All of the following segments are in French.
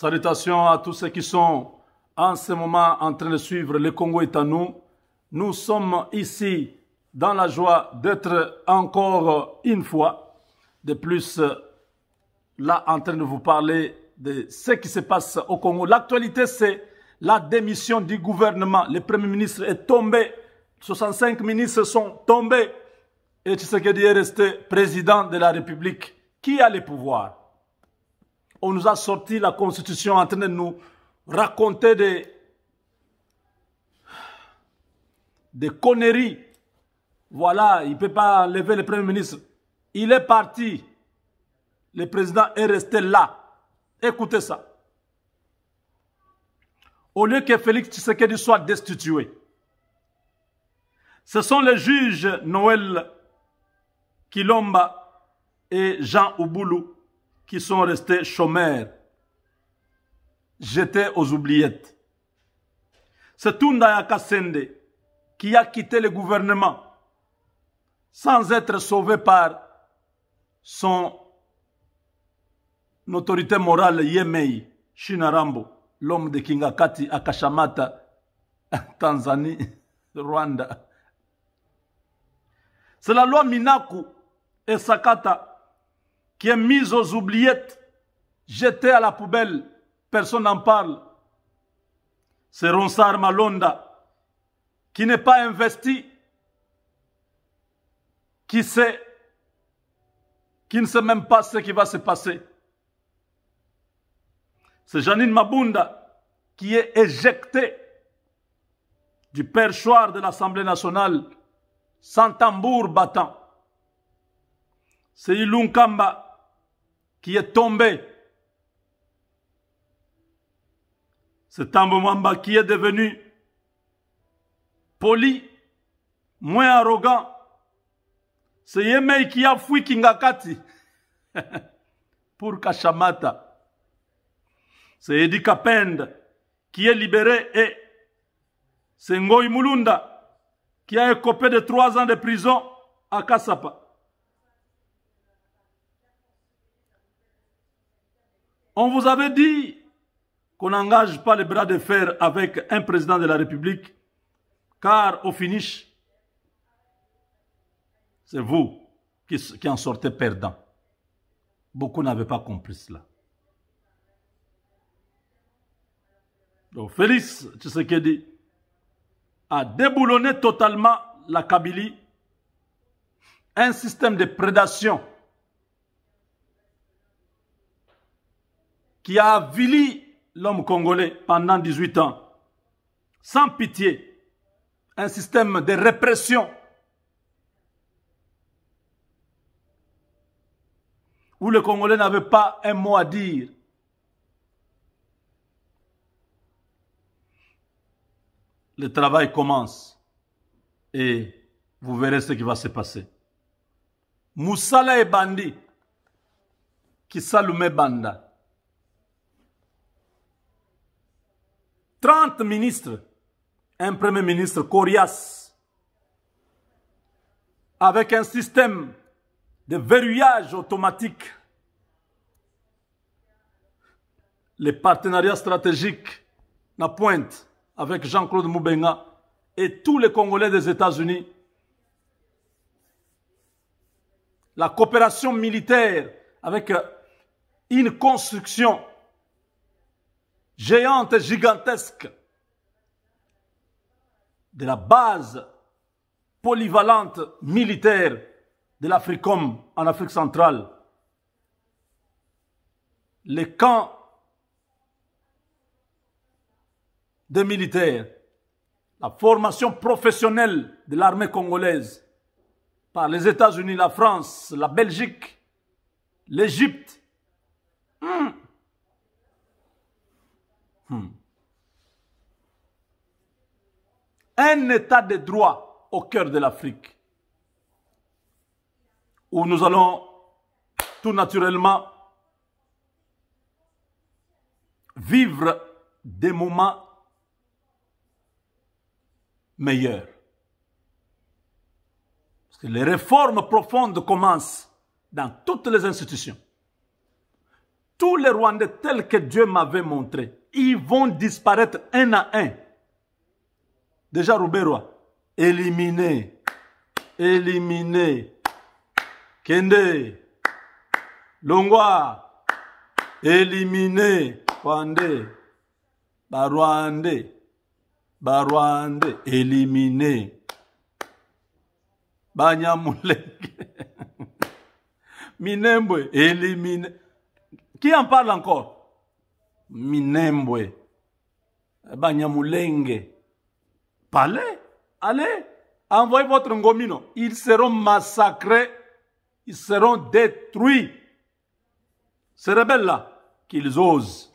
Salutations à tous ceux qui sont en ce moment en train de suivre Le Congo est à nous. Nous sommes ici dans la joie d'être encore une fois de plus là en train de vous parler de ce qui se passe au Congo. L'actualité, c'est la démission du gouvernement. Le Premier ministre est tombé. 65 ministres sont tombés. Et Tshisekedi est resté président de la République. Qui a les pouvoirs on nous a sorti la Constitution en train de nous raconter des, conneries. Voilà, il ne peut pas lever le Premier ministre. Il est parti. Le président est resté là. Écoutez ça. Au lieu que Félix Tshisekedi soit destitué, ce sont les juges Noël Kilomba et Jean Oboulou qui sont restés chômeurs, jetés aux oubliettes. C'est Tundaya Kassende qui a quitté le gouvernement sans être sauvé par son autorité morale Yemei Shinarambo, l'homme de Kingakati Akashamata, Tanzanie, Rwanda. C'est la loi Minaku et Sakata qui est mise aux oubliettes, jetée à la poubelle, personne n'en parle. C'est Ronsar Malonda qui n'est pas investi, qui sait, qui ne sait même pas ce qui va se passer. C'est Janine Mabunda qui est éjectée du perchoir de l'Assemblée nationale sans tambour battant. C'est Ilun Kamba qui est tombé. C'est un Mamba qui est devenu poli, moins arrogant. C'est Yemei qui a fui Kingakati pour Kachamata. C'est Edi Kapend qui est libéré et c'est Ngoy Mulunda qui a écopé de trois ans de prison à Kasapa. On vous avait dit qu'on n'engage pas les bras de fer avec un président de la République, car au finish, c'est vous qui, en sortez perdant. Beaucoup n'avaient pas compris cela. Donc Félix dit, a déboulonné totalement la Kabylie, un système de prédation qui a avili l'homme congolais pendant 18 ans, sans pitié, un système de répression où le Congolais n'avait pas un mot à dire. Le travail commence et vous verrez ce qui va se passer. Moussala et Bandi, Kisalume Banda, 30 ministres, un premier ministre coriace, avec un système de verrouillage automatique. Les partenariats stratégiques, la pointe avec Jean-Claude Moubenga et tous les Congolais des États-Unis. La coopération militaire avec euh, une construction géante et gigantesque de la base polyvalente militaire de l'Africom en Afrique centrale. Les camps des militaires, la formation professionnelle de l'armée congolaise par les États-Unis, la France, la Belgique, l'Égypte. Hmm, Hmm. Un état de droit au cœur de l'Afrique, où nous allons tout naturellement vivre des moments meilleurs. Parce que les réformes profondes commencent dans toutes les institutions. Tous les Rwandais tels que Dieu m'avait montré, ils vont disparaître un à un. Déjà, Roubérois, éliminé, éliminé. Kende, Longwa, éliminé. Kwande. Barwande, Barwande, éliminé. Banyamuleke, Minembwe, éliminé. Qui en parle encore Minembwe, Banyamulenge. Parlez, allez, envoyez votre ngomino. Ils seront massacrés, ils seront détruits. Ces rebelle. là qu'ils osent.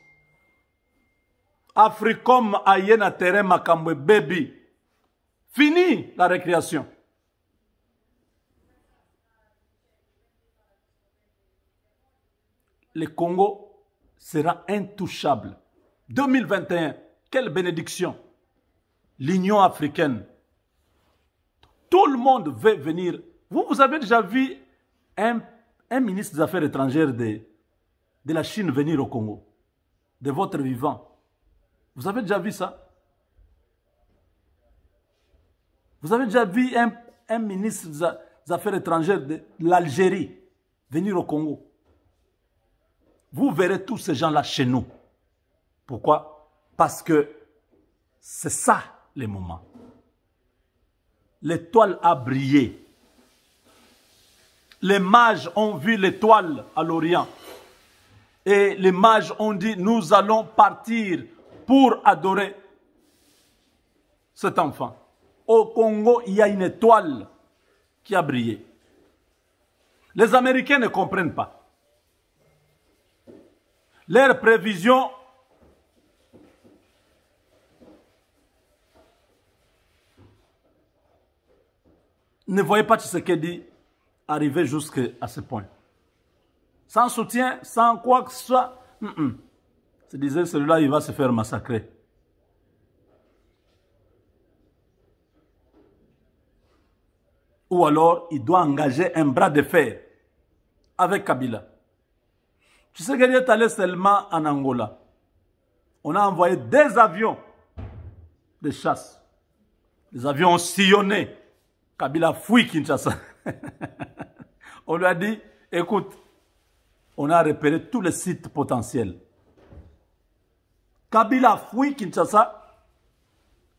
Africom Ayena terrain Makambwe Baby. Fini la récréation. Le Congo sera intouchable. 2021, quelle bénédiction. L'Union africaine. Tout le monde veut venir. Vous, vous avez déjà vu un, ministre des Affaires étrangères de, de la Chine venir au Congo, de votre vivant. Vous avez déjà vu ça Vous avez déjà vu un, un ministre des Affaires étrangères de l'Algérie venir au Congo vous verrez tous ces gens-là chez nous. Pourquoi Parce que c'est ça le moment. L'étoile a brillé. Les mages ont vu l'étoile à l'Orient. Et les mages ont dit, nous allons partir pour adorer cet enfant. Au Congo, il y a une étoile qui a brillé. Les Américains ne comprennent pas. Leur prévision ne voyez pas ce dit arriver jusqu'à ce point. Sans soutien, sans quoi que ce soit, mm, mm. se disait celui-là, il va se faire massacrer. Ou alors, il doit engager un bras de fer avec Kabila. Tu sais qu'elle est allée seulement en Angola. On a envoyé des avions de chasse. Les avions ont sillonné. Kabila fouille Kinshasa. on lui a dit, écoute, on a repéré tous les sites potentiels. Kabila fouille Kinshasa.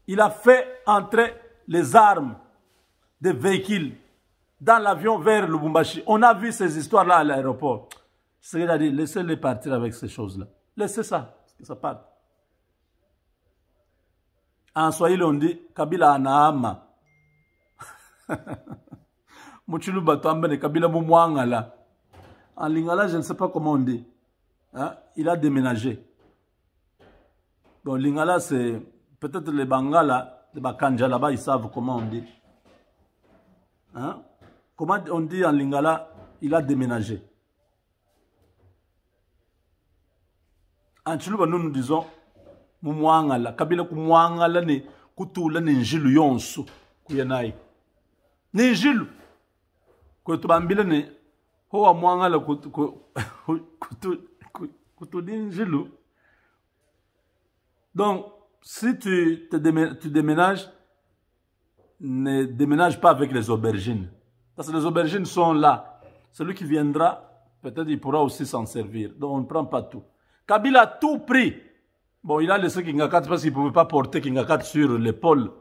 Il a fait entrer les armes des véhicules dans l'avion vers Lubumbashi. On a vu ces histoires-là à l'aéroport. C'est-à-dire, laissez-les partir avec ces choses-là. Laissez ça, que ça parte. En Swahili, on dit Kabila anaama. Kabila En Lingala, je ne sais pas comment on dit. Hein, il a déménagé. Bon, Lingala, c'est peut-être les Bangala, les Bakanja là-bas, ils savent comment on dit. Hein? Comment on dit en Lingala, il a déménagé. antuluba nous nous disons mumwangala kabila kumwangala ne kutula nenjilu yonso kuya naye nenjilu kwetubambile ne howa mwangala kutulinjilu donc si tu, te, tu déménages ne déménage pas avec les aubergines parce que les aubergines sont là celui qui viendra peut-être il pourra aussi s'en servir donc on ne prend pas tout Kabila a tout pris. Bon, il a laissé Kingakat parce qu'il ne pouvait pas porter Kingakat sur l'épaule.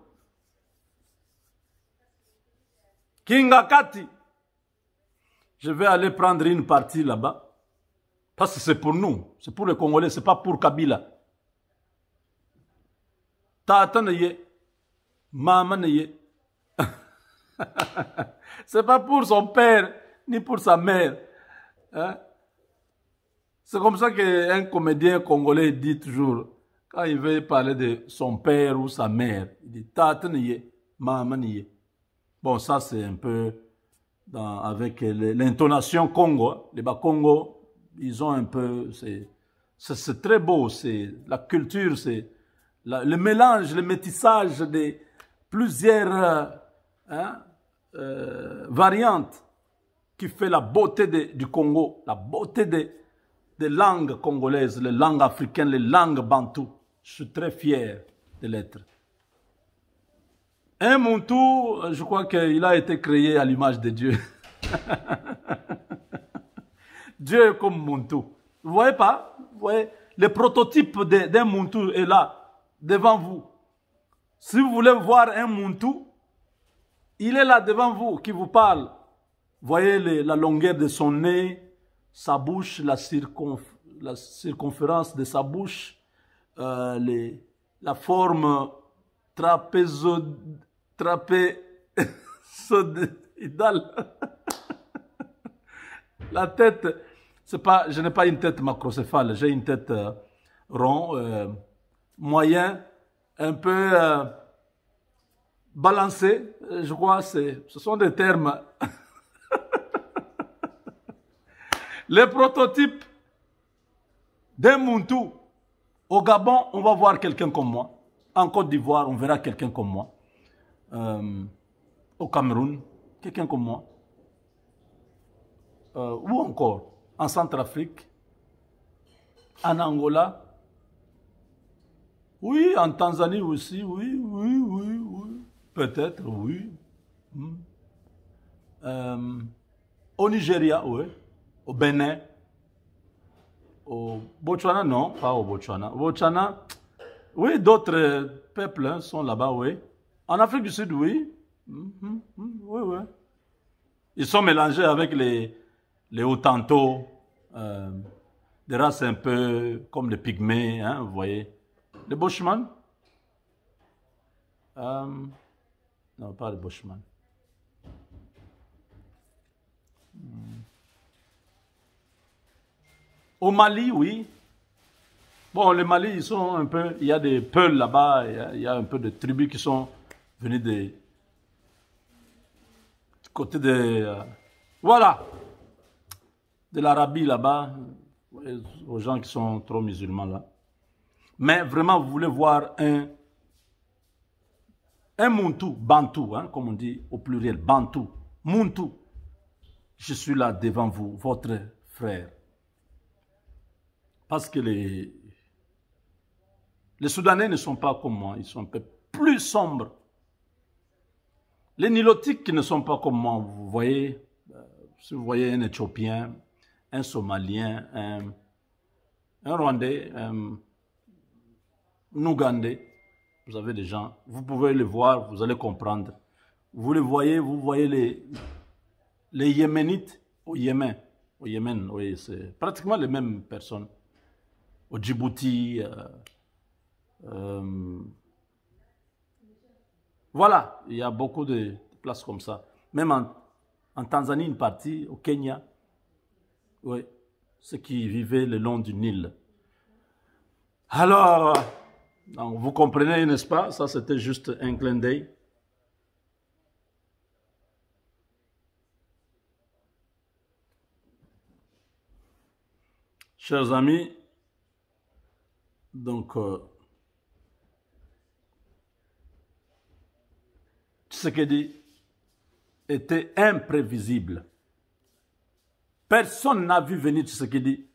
Kingakati, je vais aller prendre une partie là-bas. Parce que c'est pour nous, c'est pour les Congolais, c'est pas pour Kabila. Tata là. maman Ce c'est pas pour son père, ni pour sa mère. Hein? C'est comme ça qu'un comédien congolais dit toujours, quand il veut parler de son père ou sa mère, il dit Tate maman Bon, ça c'est un peu avec l'intonation Congo. Hein. Les bas Congo, ils ont un peu. C'est très beau, c'est la culture, c'est le mélange, le métissage des plusieurs euh, hein, euh, variantes qui fait la beauté du Congo, la beauté des des langues congolaises, les langues africaines, les langues bantoues. Je suis très fier de l'être. Un montou, euh, je crois qu'il a été créé à l'image de Dieu. Dieu est comme Muntu. Vous voyez pas Vous voyez Le prototype d'un Muntu est là, devant vous. Si vous voulez voir un montou, il est là devant vous qui vous parle. Voyez la longueur de son nez, sa bouche, la, circonf la circonférence de sa bouche, euh, les, la forme trapézoïdale. la tête, pas, je n'ai pas une tête macrocéphale, j'ai une tête ronde, euh, rond, euh, moyen, un peu balancée, je crois, ce sont des termes Les prototypes d'un Muntu. Au Gabon, on va voir quelqu'un comme moi. En Côte d'Ivoire, on verra quelqu'un comme moi. Euh, au Cameroun, quelqu'un comme moi. Euh, ou encore en Centrafrique, en Angola, oui, en Tanzanie aussi, oui, oui, oui, oui, peut-être, oui. Hmm. Euh, au Nigeria, oui au Bénin, au Botswana, non, pas au Botswana. Au Botswana, oui, d'autres peuples hein, sont là-bas, oui. En Afrique du Sud, oui. Mhm, mhm, oui, oui. Ils sont mélangés avec les, les euh, des races un peu comme les Pygmées, hein, vous voyez. Les bushman euh, Non, pas les bushman Au Mali, oui. Bon, les Mali, ils sont un peu. Il y a des peuls là-bas, il, y a un peu de tribus qui sont venues des. Du côté de. Euh, voilà! De l'Arabie là-bas, aux gens qui sont trop musulmans là. Mais vraiment, vous voulez voir un. Un Muntu, Bantou, hein, comme on dit au pluriel, Bantou, Muntu. Je suis là devant vous, votre frère. Parce que les, les Soudanais ne sont pas comme moi, ils sont un peu plus sombres. Les Nilotiques ne sont pas comme moi, vous voyez, euh, si vous voyez un Éthiopien, un Somalien, un, Rwandais, un, Ougandais, vous avez des gens, vous pouvez les voir, vous allez comprendre. Vous les voyez, vous voyez les, les Yéménites au Yémen, au Yémen, oui, c'est pratiquement les mêmes personnes au Djibouti. Euh, euh, voilà, il y a beaucoup de places comme ça. Même en, Tanzanie, une partie, au Kenya. Oui, ceux qui vivaient le long du Nil. Alors, vous comprenez, n'est-ce pas Ça, c'était juste un clin d'œil. Chers amis, donc, euh, ce qu'il dit était imprévisible. Personne n'a vu venir ce qu'il dit.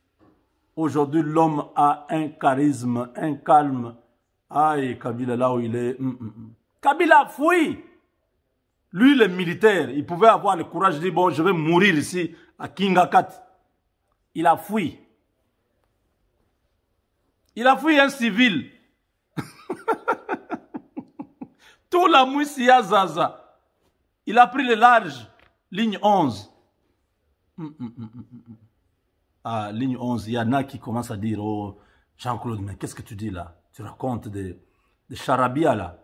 Aujourd'hui, l'homme a un charisme, un calme. Aïe, Kabila, là où il est. Hum, hum, hum. Kabila a Kabila Lui, le militaire, il pouvait avoir le courage de dire, bon, je vais mourir ici, à Kingakat. Il a fui. Il a fouillé un civil. Tout la Zaza. Il a pris le large, ligne 11. Hum, hum, hum, ah, ligne 11, il y en a qui commencent à dire, oh, Jean-Claude, mais qu'est-ce que tu dis là Tu racontes des, des charabia là.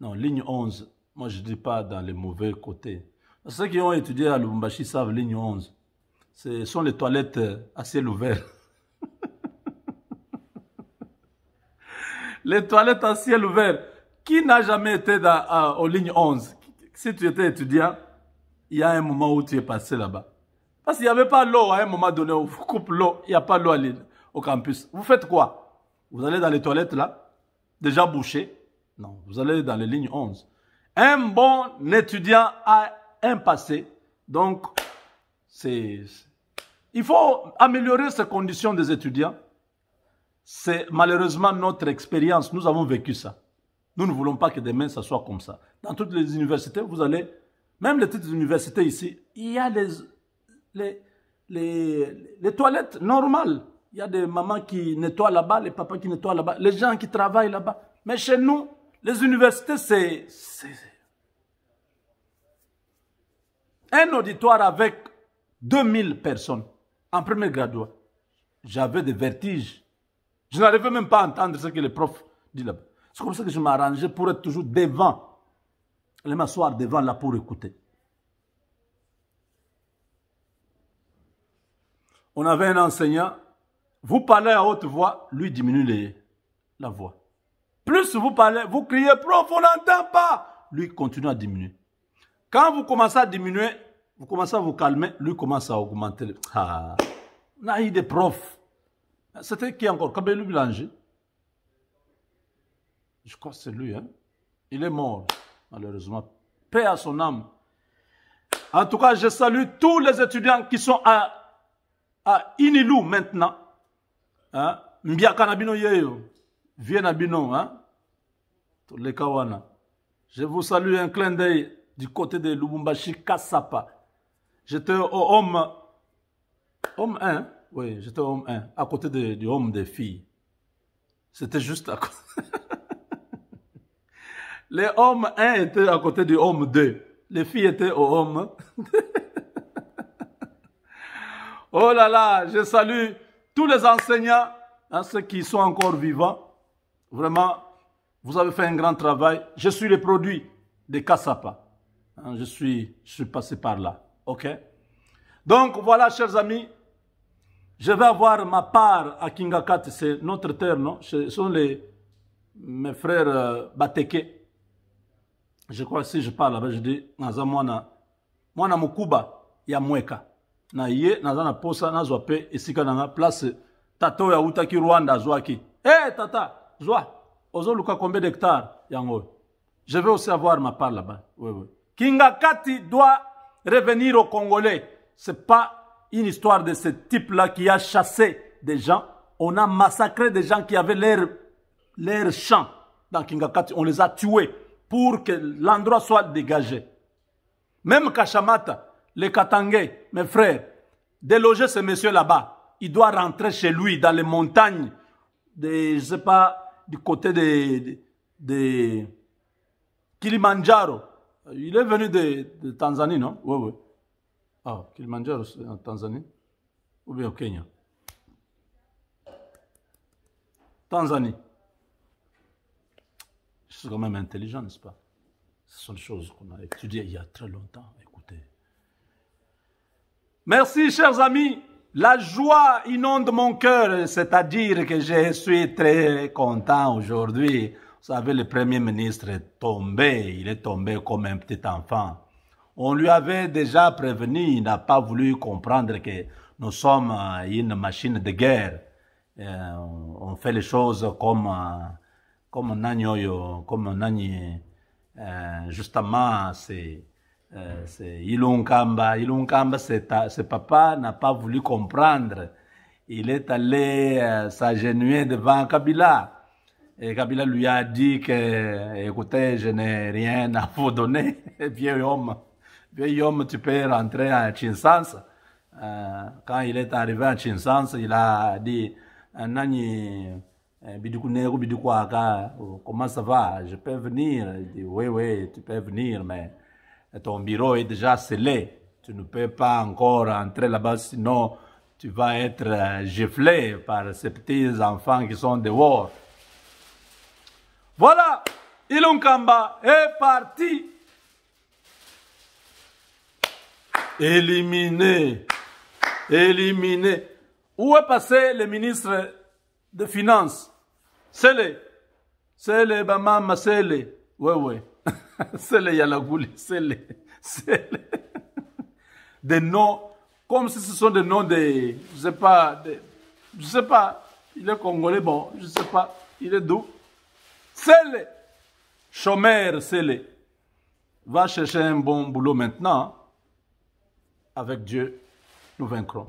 Non, ligne 11, moi je ne dis pas dans le mauvais côté. Ceux qui ont étudié à Lubumbashi savent ligne 11. Ce sont les toilettes euh, assez ciel les toilettes à ciel ouvert. Qui n'a jamais été dans, euh, aux lignes 11 Si tu étais étudiant, il y a un moment où tu es passé là-bas. Parce qu'il n'y avait pas l'eau à un moment donné. On coupe l'eau, il n'y a pas l'eau au campus. Vous faites quoi Vous allez dans les toilettes là, déjà bouchées. Non, vous allez dans les lignes 11. Un bon étudiant a un passé. Donc, c'est... Il faut améliorer ces conditions des étudiants c'est malheureusement notre expérience. Nous avons vécu ça. Nous ne voulons pas que demain, ça soit comme ça. Dans toutes les universités, vous allez, même les petites universités ici, il y a les, les, les, toilettes normales. Il y a des mamans qui nettoient là-bas, les papas qui nettoient là-bas, les gens qui travaillent là-bas. Mais chez nous, les universités, c'est... Un auditoire avec 2000 personnes en premier grade, J'avais des vertiges. Je n'arrivais même pas à entendre ce que le prof dit là-bas. C'est comme ça que je m'arrangeais pour être toujours devant. les m'asseoir devant là pour écouter. On avait un enseignant. Vous parlez à haute voix, lui diminue la voix. Plus vous parlez, vous criez prof, on n'entend pas. Lui continue à diminuer. Quand vous commencez à diminuer, vous commencez à vous calmer, lui commence à augmenter. Ah, on a eu des profs. C'était qui encore Kabelou Je crois que c'est lui. Hein? Il est mort, malheureusement. Paix à son âme. En tout cas, je salue tous les étudiants qui sont à, à Inilou maintenant. Hein. Mbiakanabino Yeyo, Vienabino, hein? les Kawana. Je vous salue un clin d'œil du côté de Lubumbashi Kassapa. J'étais au homme, homme 1, oui, j'étais homme 1, hein, à côté du homme des filles. C'était juste à côté. Les hommes 1 étaient à côté du homme 2. Les filles étaient au homme. oh là là, je salue tous les enseignants, hein, ceux qui sont encore vivants. Vraiment, vous avez fait un grand travail. Je suis le produit de Kassapa. Hein, je, suis, je suis passé par là. OK Donc voilà, chers amis, je vais avoir ma part à Kingakat, c'est notre terre, non Ce sont les, mes frères euh, Bateke. Je crois que si je parle là-bas, je dis, naza mwana, mwana mukuba ya mweka. Na ye, naza na posa, nazwa pe, esika nanga, place, tata ya utaki Rwanda zoaki. Eh hey, tata, Ozo ozoluka combien d'hectares yango Je vais aussi avoir ma part là-bas. Kingakati doit revenir au Congolais. C'est pas une histoire de ce type-là qui a chassé des gens. On a massacré des gens qui avaient l'air, l'air champ dans Kingakati. On les a tués pour que l'endroit soit dégagé. Même Kachamata, les Katangais, mes frères, déloger ce monsieur là-bas, il doit rentrer chez lui dans les montagnes, de, je sais pas, du côté de, de, Kilimanjaro. Il est venu de, de Tanzanie, non Oui, oui. Ah, Kilimanjaro en Tanzanie ou bien au Kenya Tanzanie. C'est quand même intelligent, n'est-ce pas Ce sont des choses qu'on a étudiées il y a très longtemps. Écoutez. Merci, chers amis. La joie inonde mon cœur, c'est-à-dire que je suis très content aujourd'hui. Vous savez, le Premier ministre est tombé, il est tombé comme un petit enfant. On lui avait déjà prévenu, il n'a pas voulu comprendre que nous sommes euh, une machine de guerre. Euh, on fait les choses comme, euh, comme un agneau, comme un agneau. justement, c'est, c'est Ilunkamba. Ilunkamba, ce papa, n'a pas voulu comprendre. Il est allé s'agenouiller devant Kabila. Et Kabila lui a dit que, écoutez, je n'ai rien à vous donner, vieux homme vieil homme, tu peux rentrer à Chinsans. quand il est arrivé à Chinsans, il a dit Nani, comment ça va Je peux venir Il dit Oui, oui, tu peux venir, mais ton bureau est déjà scellé. Tu ne peux pas encore entrer là-bas, sinon tu vas être euh, giflé par ces petits enfants qui sont dehors. Voilà, Ilunkamba est parti. Éliminé Éliminé Où est passé le ministre des Finances C'est le. C'est le c'est Ouais, ouais. C'est y Yalagouli. C'est C'est Des noms. Comme si ce sont des noms de. Je sais pas. De, je sais pas. Il est congolais, bon. Je sais pas. Il est doux. C'est le. Chômeur, Va chercher un bon boulot maintenant. Hein avec Dieu, nous vaincrons.